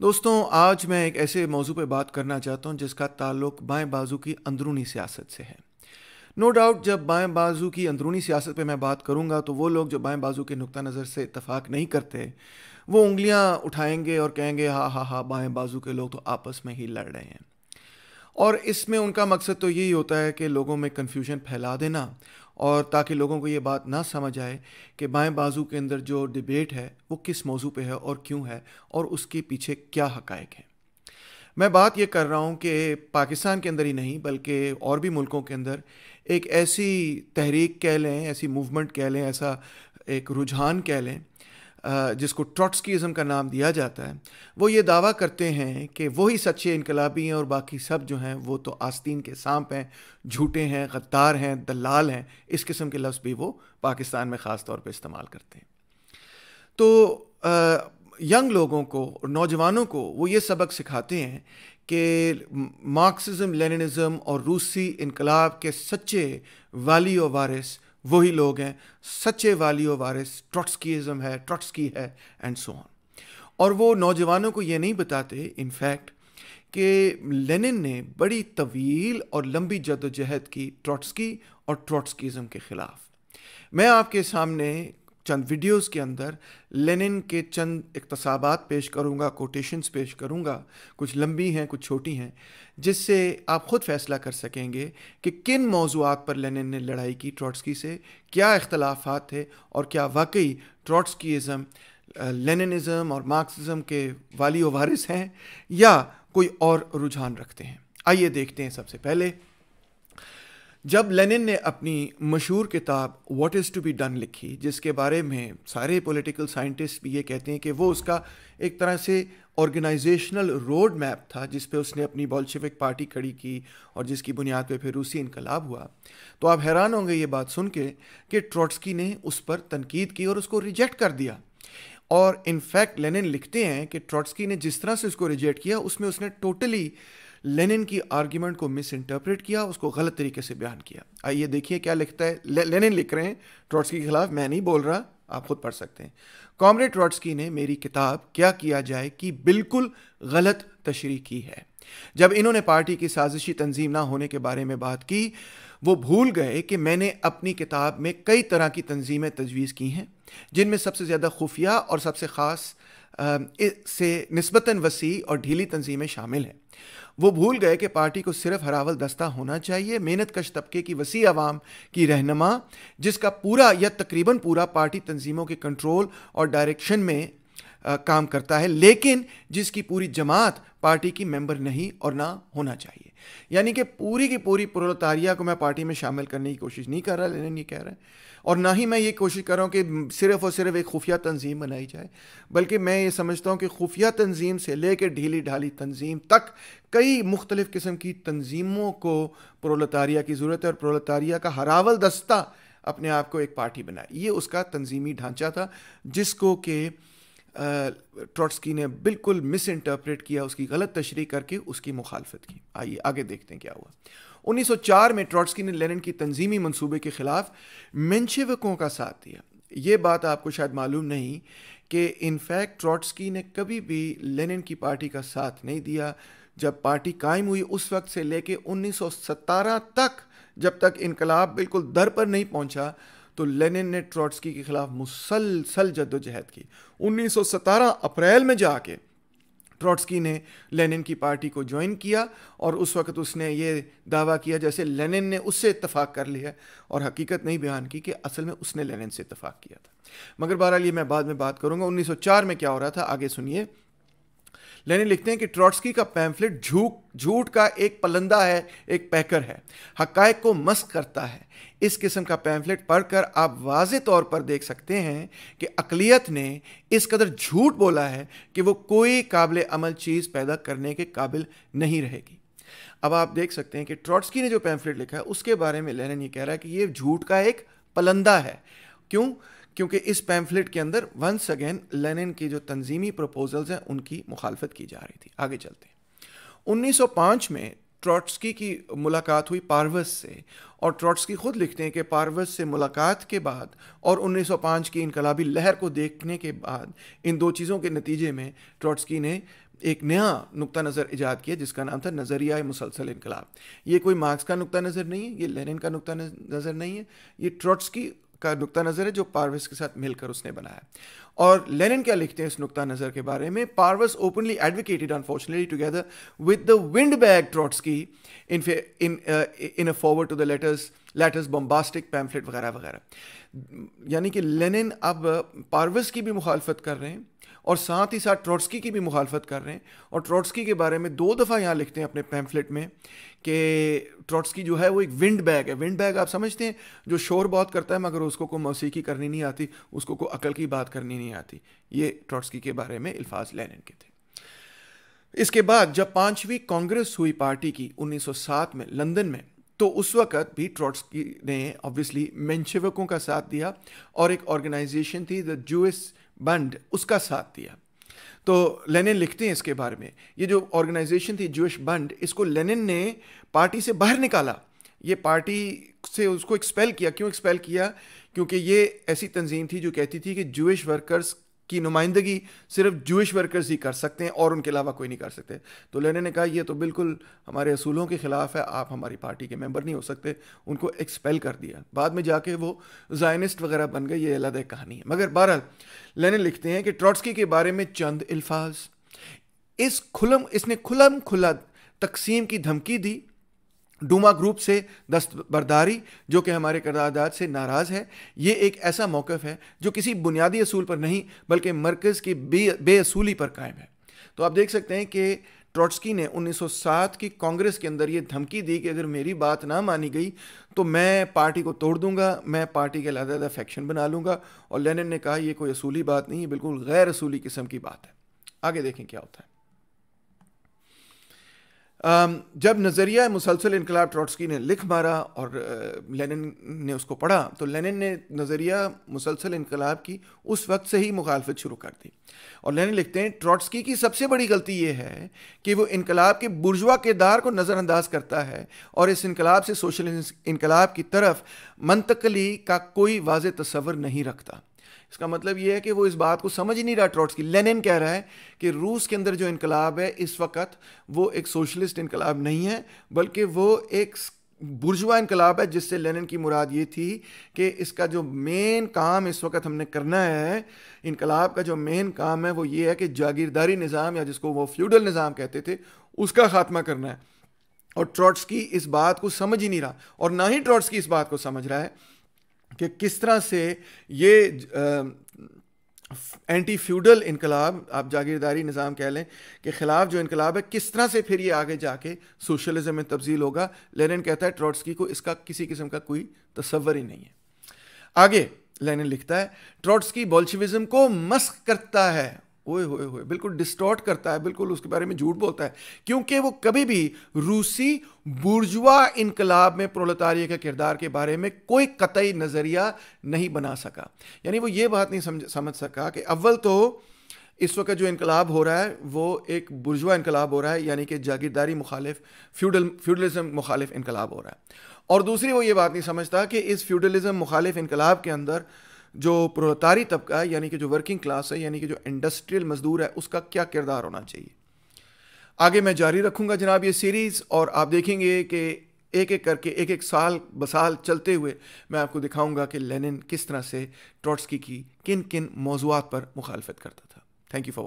दोस्तों आज मैं एक ऐसे मौजू पर बात करना चाहता हूँ जिसका ताल्लुक बाएं बाजू की अंदरूनी सियासत से है नो डाउट जब बाएं बाजू की अंदरूनी सियासत पे मैं बात करूंगा तो वो लोग जो बाएं बाजू के नुक़ नज़र से इतफाक़ नहीं करते वो उंगलियाँ उठाएंगे और कहेंगे हा हा हा बाएं बाजू के लोग तो आपस में ही लड़ रहे हैं और इसमें उनका मकसद तो यही होता है कि लोगों में कन्फ्यूजन फैला देना और ताकि लोगों को ये बात ना समझ आए कि बाएं बाजू के अंदर जो डिबेट है वो किस मौजू पे है और क्यों है और उसके पीछे क्या हकायक हैं मैं बात ये कर रहा हूँ कि पाकिस्तान के अंदर ही नहीं बल्कि और भी मुल्कों के अंदर एक ऐसी तहरीक कह लें ऐसी मूवमेंट कह लें ऐसा एक रुझान कह लें जिसको ट्रॉट्सकीज़म का नाम दिया जाता है वो ये दावा करते हैं कि वही सच्चे इनकलाबी हैं और बाकी सब जो हैं वो तो आस्तीन के सांप हैं झूठे हैं गद्दार हैं दलाल हैं इस किस्म के लफ्ज़ भी वो पाकिस्तान में ख़ास तौर पर इस्तेमाल करते हैं तो यंग लोगों को और नौजवानों को वो ये सबक सिखाते हैं कि मार्क्सिज़म लेनिनिज़म और रूसी इनकलाब के सच्चे वाली और वारिस वही लोग हैं सच्चे वाली वारिस ट्रॉट्सकीज़म है ट्रॉट्सकी है एंड सो ऑन और वो नौजवानों को ये नहीं बताते इनफैक्ट कि लेनिन ने बड़ी तवील और लंबी जदोजहद की ट्रॉट्सकी और ट्रॉट्सकीज़म के ख़िलाफ़ मैं आपके सामने चंद वीडियोस के अंदर लेनिन के चंद इकतसाबात पेश करूँगा कोटेशंस पेश करूँगा कुछ लंबी हैं कुछ छोटी हैं जिससे आप ख़ुद फैसला कर सकेंगे कि किन मौजूद पर लेनिन ने लड़ाई की ट्रॉट्सकी से क्या इख्तलाफ थे और क्या वाकई ट्रॉट्सकीज़म लेनिनिज़म और मार्क्सिज़म के वाली वारिस हैं या कोई और रुझान रखते हैं आइए देखते हैं सबसे पहले जब लेनिन ने अपनी मशहूर किताब what is to be done लिखी जिसके बारे में सारे पॉलिटिकल साइंटिस्ट भी ये कहते हैं कि वो उसका एक तरह से ऑर्गेनाइजेशनल रोड मैप था जिस पे उसने अपनी बॉल्शेविक पार्टी खड़ी की और जिसकी बुनियाद पे फिर रूसी इनकलाब हुआ तो आप हैरान होंगे ये बात सुन के कि ट्रॉट्सकी ने उस पर तनकीद की और उसको रिजेक्ट कर दिया और इनफैक्ट लेनिन लिखते हैं कि ट्रॉट्सकी ने जिस तरह से उसको रिजेक्ट किया उसमें उसने टोटली totally लेनिन की आर्ग्यूमेंट को मिस इंटरप्रेट किया उसको गलत तरीके से बयान किया आइए देखिए क्या लिखता है लेनिन लिख रहे हैं ट्रॉट्सकी के खिलाफ मैं नहीं बोल रहा आप खुद पढ़ सकते हैं कॉमरेड ट्रॉट्सकी ने मेरी किताब क्या किया जाए कि बिल्कुल गलत तशरी की है जब इन्होंने पार्टी की साजिशी तंजीम ना होने के बारे में बात की वो भूल गए कि मैंने अपनी किताब में कई तरह की तंजीमें तजवीज़ की हैं जिनमें सबसे ज़्यादा खुफिया और सबसे ख़ास से नस्बता वसी और ढीली तंजीमें शामिल हैं वो भूल गए कि पार्टी को सिर्फ हरावल दस्ता होना चाहिए मेहनत कश तबके की वसी आवाम की रहनमा जिसका पूरा या तकरीबन पूरा पार्टी तंजीमों के कंट्रोल और डायरेक्शन में काम करता है लेकिन जिसकी पूरी जमात पार्टी की मेंबर नहीं और ना होना चाहिए यानी कि पूरी की पूरी प्रोलतारिया को मैं पार्टी में शामिल करने की कोशिश नहीं कर रहा लेनिन ये कह रहा है और ना ही मैं ये कोशिश कर रहा हूँ कि सिर्फ और सिर्फ एक खुफिया तंजीम बनाई जाए बल्कि मैं ये समझता हूँ कि खुफिया तंजीम से लेकर ढीली ढाली तंजीम तक कई मुख्तलिफ़ किस्म की तंजीमों को प्रोलतारिया की ज़रूरत है और प्रोलतारिया का हरावल दस्ता अपने आप को एक पार्टी बनाए ये उसका तंजीमी ढांचा था जिसको कि ट्रॉट्सकी ने बिल्कुल मिस इंटरप्रेट किया उसकी गलत तशरी करके उसकी मुखालफत की आइए आगे देखते हैं क्या हुआ 1904 में ट्रॉट्सकी ने लेनिन की तंजीमी मनसूबे के ख़िलाफ़ मेनशेवकों का साथ दिया ये बात आपको शायद मालूम नहीं कि इनफैक्ट ट्रॉट्सकी ने कभी भी लेनिन की पार्टी का साथ नहीं दिया जब पार्टी कायम हुई उस वक्त से लेके 1917 तक जब तक इनकलाब बिल्कुल दर पर नहीं पहुंचा तो लेनिन ने ट्रॉट्सकी के खिलाफ मुसलसल जद्दोजहद की 1917 अप्रैल में जाके ट्रॉट्सकी ने लेनिन की पार्टी को ज्वाइन किया और उस वक्त उसने ये दावा किया जैसे लेनिन ने उससे इतफाक़ कर लिया और हकीकत नहीं बयान की कि असल में उसने लेनिन से इतफाक़ किया था मगर बहरहाल ये मैं बाद में बात करूँगा 1904 में क्या हो रहा था आगे सुनिए लेनिन लिखते हैं कि ट्रॉट्सकी का पैम्फलेट झूठ झूठ का एक पलंदा है एक पैकर है हकायक को मस्क करता है इस किस्म का पैम्फलेट पढ़कर आप वाज तौर पर देख सकते हैं कि अकलीत ने इस कदर झूठ बोला है कि वो कोई काबिल अमल चीज़ पैदा करने के काबिल नहीं रहेगी अब आप देख सकते हैं कि ट्रॉट्सकी ने जो पैम्फलेट लिखा है उसके बारे में लेनिन ये कह रहा है कि ये झूठ का एक पलंदा है क्यों क्योंकि इस पैम्फलेट के अंदर वंस अगेन लेनिन की जो तंजीमी प्रपोजल्स हैं उनकी मुखालफत की जा रही थी आगे चलते हैं 1905 में ट्रॉट्सकी की मुलाकात हुई पारवस से और ट्रॉट्सकी खुद लिखते हैं कि पारवस से मुलाकात के बाद और 1905 की इनकलाबी लहर को देखने के बाद इन दो चीज़ों के नतीजे में ट्रॉट्सकी ने एक नया नुक्ता नज़र ईजाद किया जिसका नाम था नज़रिया मुसलसल इनकलाब ये कोई मार्क्स का नुक्ता नज़र नहीं है ये लेनिन का नुक्ता नज़र नहीं है ये ट्रॉट्सकी का नुकता नज़र है जो पारवस के साथ मिलकर उसने बनाया और लेनिन क्या लिखते हैं इस नुकता नज़र के बारे में Parvus openly advocated unfortunately together with the windbag Trotsky in in in a forward to the letters letters bombastic pamphlet वगैरह वगैरह यानी कि लेनिन अब पारवस की भी मुखालफत कर रहे हैं और साथ ही साथ ट्रोट्सकी की भी मुखालफत कर रहे हैं और ट्रोट्सकी के बारे में दो दफ़ा यहाँ लिखते हैं अपने पैम्फलेट में कि ट्रोट्सकी जो है वो एक विंड बैग है विंड बैग आप समझते हैं जो शोर बहुत करता है मगर उसको कोई मौसीकी करनी नहीं आती उसको कोई अकल की बात करनी नहीं आती ये ट्रोट्सकी के बारे में अल्फाज लेनिन के थे इसके बाद जब पाँचवीं कांग्रेस हुई पार्टी की सात में लंदन में तो उस वक़्त भी ट्रॉट्सकी ने ऑब्वियसली मेंशेवकों का साथ दिया और एक ऑर्गेनाइजेशन थी द जूस बंड उसका साथ दिया तो लेनिन लिखते हैं इसके बारे में ये जो ऑर्गेनाइजेशन थी जूश बंड इसको लेनिन ने पार्टी से बाहर निकाला ये पार्टी से उसको एक्सपेल किया क्यों एक्सपेल किया क्योंकि ये ऐसी तंजीम थी जो कहती थी कि जूश वर्कर्स की नुमाइंदगी सिर्फ जूश वर्कर्स ही कर सकते हैं और उनके अलावा कोई नहीं कर सकते तो लेने ने कहा यह तो बिल्कुल हमारे असूलों के ख़िलाफ़ है आप हमारी पार्टी के मेंबर नहीं हो सकते उनको एक्सपेल कर दिया बाद में जाके वो जायनिस्ट वगैरह बन गए ये अलग कहानी है मगर बहरहाल लेने लिखते हैं कि ट्रॉट्सकी के बारे में चंद अल्फाज इस खुलम इसने खुलम खुला तकसीम की धमकी दी डूमा ग्रुप से दस्तबरदारी जो कि हमारे करारदाद से नाराज़ है ये एक ऐसा मौक़ है जो किसी बुनियादी असूल पर नहीं बल्कि मरकज़ की बे बेअसूली पर कायम है तो आप देख सकते हैं कि ट्रॉट्सकी ने 1907 की कांग्रेस के अंदर ये धमकी दी कि अगर मेरी बात ना मानी गई तो मैं पार्टी को तोड़ दूंगा मैं पार्टी के अलहदा फैक्शन बना लूँगा और लेनिन ने कहा यह कोई असूली बात नहीं है बिल्कुल गैर असूली किस्म की बात है आगे देखें क्या होता है Um, जब नज़रिया मुसलसल इनकलाब ट्रॉट्सकी ने लिख मारा और लेनिन ने उसको पढ़ा तो लेनिन ने नज़रिया मुसलसल इनकलाब की उस वक्त से ही मुखालफत शुरू कर दी और लेनिन लिखते हैं ट्रॉट्सकी की सबसे बड़ी गलती ये है कि वो इनकलाब के बुर्जुआ किरदार को नज़रअंदाज करता है और इस इनकलाब से सोशल इनकलाब की तरफ मंतकली का कोई वाज तस्वर नहीं रखता इसका मतलब यह है कि वो इस बात को समझ ही नहीं रहा ट्रॉट्स की लेनिन कह रहा है कि रूस के अंदर जो इनकलाब है इस वक्त वो एक सोशलिस्ट इनकलाब नहीं है बल्कि वो एक बुर्जुआ इनकलाब है जिससे लेनिन की मुराद ये थी कि इसका जो मेन काम इस वक्त हमने करना है इनकलाब का जो मेन काम है वो ये है कि जागीरदारी निज़ाम या जिसको वो फ्यूडल निज़ाम कहते थे उसका खात्मा करना है और ट्रॉट्स की इस बात को समझ ही नहीं रहा और ना ही ट्रॉट्स की इस बात को समझ रहा है कि किस तरह से ये एंटी फ्यूडल इनकलाब आप जागीरदारी निज़ाम कह लें के ख़िलाफ़ जो इनकलाब है किस तरह से फिर ये आगे जाके सोशलिज्म में तब्दील होगा लेनिन कहता है ट्रॉट्सकी को इसका किसी किस्म का कोई तस्वर ही नहीं है आगे लेनिन लिखता है ट्रॉट्सकी बोल्शिविज्म को मस्क करता है ओए होए होए बिल्कुल डिस्टॉर्ट करता है बिल्कुल उसके बारे में झूठ बोलता है क्योंकि वो कभी भी रूसी बुर्जुआ इनकलाब में प्रोलतारिय के किरदार के बारे में कोई कतई नज़रिया नहीं बना सका यानी वो ये बात नहीं समझ समझ सका कि अव्वल तो इस वक्त जो इनकलाब हो रहा है वो एक बुर्जुआ इनकलाब हो रहा है यानी कि जागीरदारी मुखालिफ फ्यूडल फ्यूडलिज्म मुखालिफ इनकलाब हो रहा है और दूसरी वो ये बात नहीं समझता कि इस फ्यूडलिज्म मुखालिफ इनकलाब के अंदर जो प्रोतारी तबका है यानी कि जो वर्किंग क्लास है यानी कि जो इंडस्ट्रियल मजदूर है उसका क्या किरदार होना चाहिए आगे मैं जारी रखूंगा जनाब ये सीरीज़ और आप देखेंगे कि एक एक करके एक एक साल बसाल चलते हुए मैं आपको दिखाऊंगा कि लेनिन किस तरह से ट्रॉट्सकी की किन किन मौजूद पर मुखालफत करता था थैंक यू फॉर